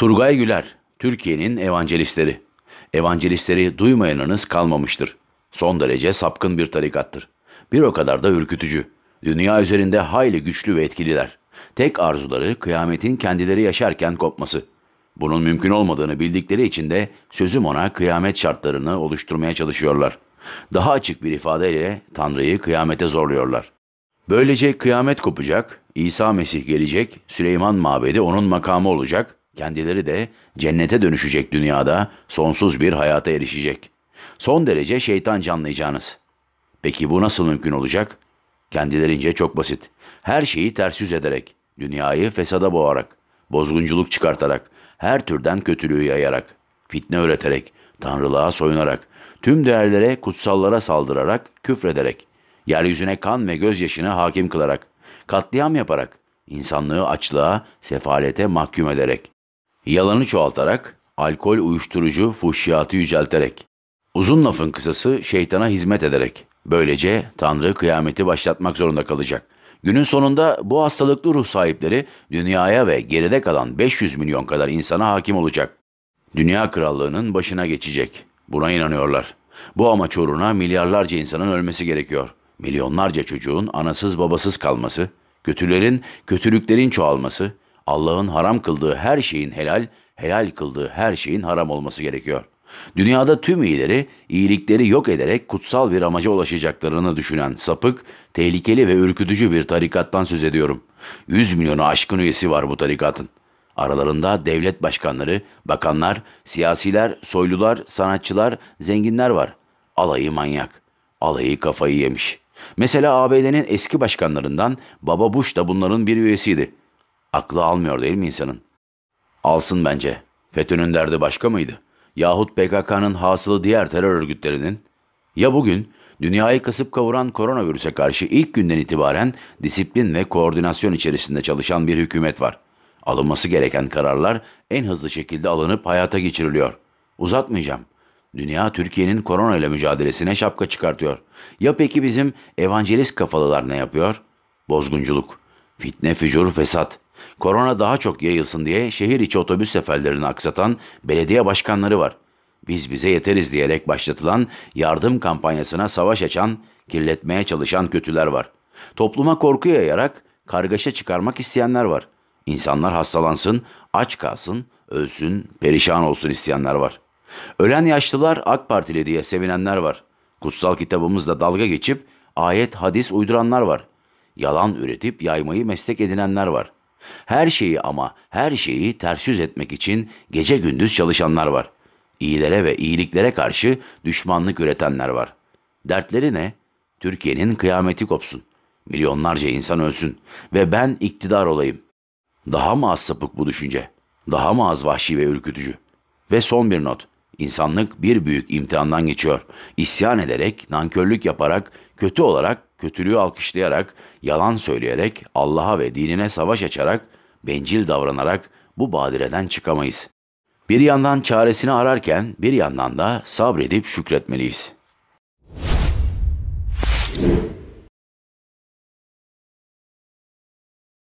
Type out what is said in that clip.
Turgay Güler, Türkiye'nin evangelistleri. Evangelistleri duymayanınız kalmamıştır. Son derece sapkın bir tarikattır. Bir o kadar da ürkütücü. Dünya üzerinde hayli güçlü ve etkililer. Tek arzuları kıyametin kendileri yaşarken kopması. Bunun mümkün olmadığını bildikleri için de sözüm ona kıyamet şartlarını oluşturmaya çalışıyorlar. Daha açık bir ifadeyle Tanrı'yı kıyamete zorluyorlar. Böylece kıyamet kopacak, İsa Mesih gelecek, Süleyman Mabedi onun makamı olacak, Kendileri de cennete dönüşecek dünyada sonsuz bir hayata erişecek. Son derece şeytan canlayacağınız. Peki bu nasıl mümkün olacak? Kendilerince çok basit. Her şeyi ters yüz ederek, dünyayı fesada boğarak, bozgunculuk çıkartarak, her türden kötülüğü yayarak, fitne öğreterek, tanrılığa soyunarak, tüm değerlere, kutsallara saldırarak, küfrederek, yeryüzüne kan ve gözyaşını hakim kılarak, katliam yaparak, insanlığı açlığa, sefalete mahkum ederek, Yalanı çoğaltarak, alkol, uyuşturucu, fuhşiyatı yücelterek. Uzun lafın kısası şeytana hizmet ederek. Böylece Tanrı kıyameti başlatmak zorunda kalacak. Günün sonunda bu hastalıklı ruh sahipleri dünyaya ve geride kalan 500 milyon kadar insana hakim olacak. Dünya krallığının başına geçecek. Buna inanıyorlar. Bu amaç uğruna milyarlarca insanın ölmesi gerekiyor. Milyonlarca çocuğun anasız babasız kalması, kötülerin, kötülüklerin çoğalması, Allah'ın haram kıldığı her şeyin helal, helal kıldığı her şeyin haram olması gerekiyor. Dünyada tüm iyileri, iyilikleri yok ederek kutsal bir amaca ulaşacaklarını düşünen sapık, tehlikeli ve ürkütücü bir tarikattan söz ediyorum. 100 milyonu aşkın üyesi var bu tarikatın. Aralarında devlet başkanları, bakanlar, siyasiler, soylular, sanatçılar, zenginler var. Alayı manyak. Alayı kafayı yemiş. Mesela ABD'nin eski başkanlarından Baba Bush da bunların bir üyesiydi. Aklı almıyor değil mi insanın? Alsın bence. FETÖ'nün derdi başka mıydı? Yahut PKK'nın hasılı diğer terör örgütlerinin? Ya bugün dünyayı kasıp kavuran koronavirüse karşı ilk günden itibaren disiplin ve koordinasyon içerisinde çalışan bir hükümet var. Alınması gereken kararlar en hızlı şekilde alınıp hayata geçiriliyor. Uzatmayacağım. Dünya Türkiye'nin korona ile mücadelesine şapka çıkartıyor. Ya peki bizim evangelist kafalılar ne yapıyor? Bozgunculuk, fitne, fücur, fesat, Korona daha çok yayılsın diye şehir içi otobüs seferlerini aksatan belediye başkanları var. Biz bize yeteriz diyerek başlatılan yardım kampanyasına savaş açan, kirletmeye çalışan kötüler var. Topluma korku yayarak kargaşa çıkarmak isteyenler var. İnsanlar hastalansın, aç kalsın, ölsün, perişan olsun isteyenler var. Ölen yaşlılar AK Partili diye sevinenler var. Kutsal kitabımızla dalga geçip ayet hadis uyduranlar var. Yalan üretip yaymayı meslek edinenler var.'' Her şeyi ama her şeyi ters yüz etmek için gece gündüz çalışanlar var. İyilere ve iyiliklere karşı düşmanlık üretenler var. Dertleri ne? Türkiye'nin kıyameti kopsun. Milyonlarca insan ölsün ve ben iktidar olayım. Daha mı az sapık bu düşünce? Daha mı az vahşi ve ürkütücü? Ve son bir not. İnsanlık bir büyük imtihandan geçiyor. İsyan ederek, nankörlük yaparak, kötü olarak kötülüğü alkışlayarak, yalan söyleyerek, Allah'a ve dinine savaş açarak, bencil davranarak bu badireden çıkamayız. Bir yandan çaresini ararken bir yandan da sabredip şükretmeliyiz.